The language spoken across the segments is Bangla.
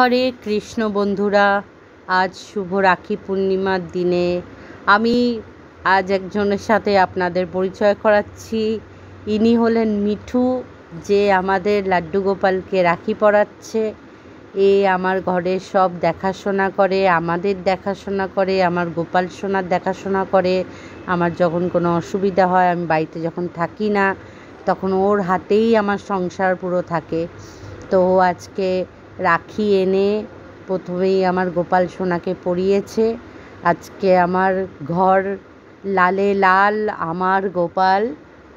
হরে কৃষ্ণ বন্ধুরা আজ শুভ রাখি পূর্ণিমার দিনে আমি আজ একজনের সাথে আপনাদের পরিচয় করাচ্ছি ইনি হলেন মিঠু যে আমাদের লাড্ডু গোপালকে রাখি পরাচ্ছে এ আমার ঘরে সব দেখাশোনা করে আমাদের দেখাশোনা করে আমার গোপাল সোনার দেখাশোনা করে আমার যখন কোনো অসুবিধা হয় আমি বাড়িতে যখন থাকি না তখন ওর হাতেই আমার সংসার পুরো থাকে তো আজকে রাখি এনে প্রথমেই আমার গোপাল সোনাকে পড়িয়েছে আজকে আমার ঘর লালে লাল আমার গোপাল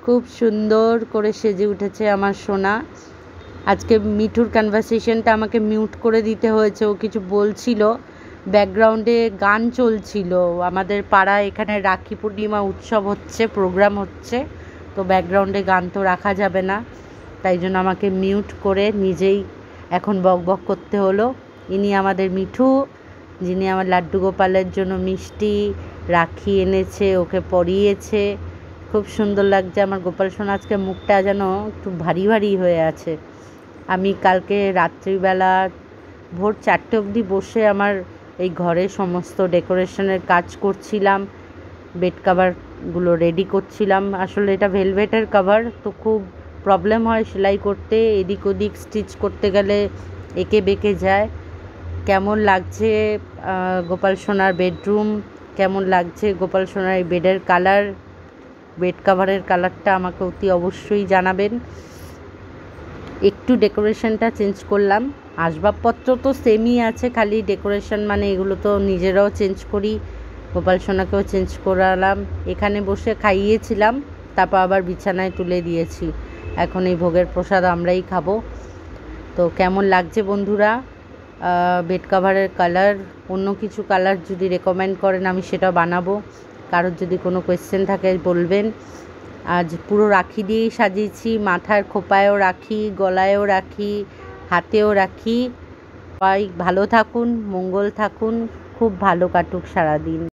খুব সুন্দর করে সেজে উঠেছে আমার সোনা আজকে মিঠুর কনভারসেশনটা আমাকে মিউট করে দিতে হয়েছে ও কিছু বলছিল ব্যাকগ্রাউন্ডে গান চলছিল আমাদের পাড়ায় এখানে রাখি পূর্ণিমা উৎসব হচ্ছে প্রোগ্রাম হচ্ছে তো ব্যাকগ্রাউন্ডে গান তো রাখা যাবে না তাই জন্য আমাকে মিউট করে নিজেই এখন বক বক করতে হলো ইনি আমাদের মিঠু যিনি আমার লাড্ডু গোপালের জন্য মিষ্টি রাখি এনেছে ওকে পরিয়েছে খুব সুন্দর লাগছে আমার গোপাল সোনা আজকে মুখটা যেন একটু ভারী ভারী হয়ে আছে আমি কালকে রাত্রিবেলা ভোর চারটে অবধি বসে আমার এই ঘরে সমস্ত ডেকোরেশনের কাজ করছিলাম বেড কাভারগুলো রেডি করছিলাম আসলে এটা ভেলভেটের কাভার তো খুব প্রবলেম হয় সেলাই করতে এদিক ওদিক স্টিচ করতে গেলে এঁকে বেঁকে যায় কেমন লাগছে গোপাল সোনার বেডরুম কেমন লাগছে গোপাল সোনার এই বেডের কালার বেড কাভারের কালারটা আমাকে অতি অবশ্যই জানাবেন একটু ডেকোরেশনটা চেঞ্জ করলাম আসবাবপত্র তো সেমই আছে খালি ডেকোরেশন মানে এগুলো তো নিজেরাও চেঞ্জ করি গোপাল সোনাকেও চেঞ্জ করালাম এখানে বসে খাইয়েছিলাম তারপর আবার বিছানায় তুলে দিয়েছি এখন এই ভোগের প্রসাদ আমরাই খাবো তো কেমন লাগছে বন্ধুরা বেড কাভারের কালার অন্য কিছু কালার যদি রেকমেন্ড করেন আমি সেটা বানাবো কারোর যদি কোনো কোয়েশ্চেন থাকে বলবেন আজ পুরো রাখি দিয়েই সাজিয়েছি মাথার খোপায়ও রাখি গলায়ও রাখি হাতেও রাখি সবাই ভালো থাকুন মঙ্গল থাকুন খুব ভালো কাটুক সারাদিন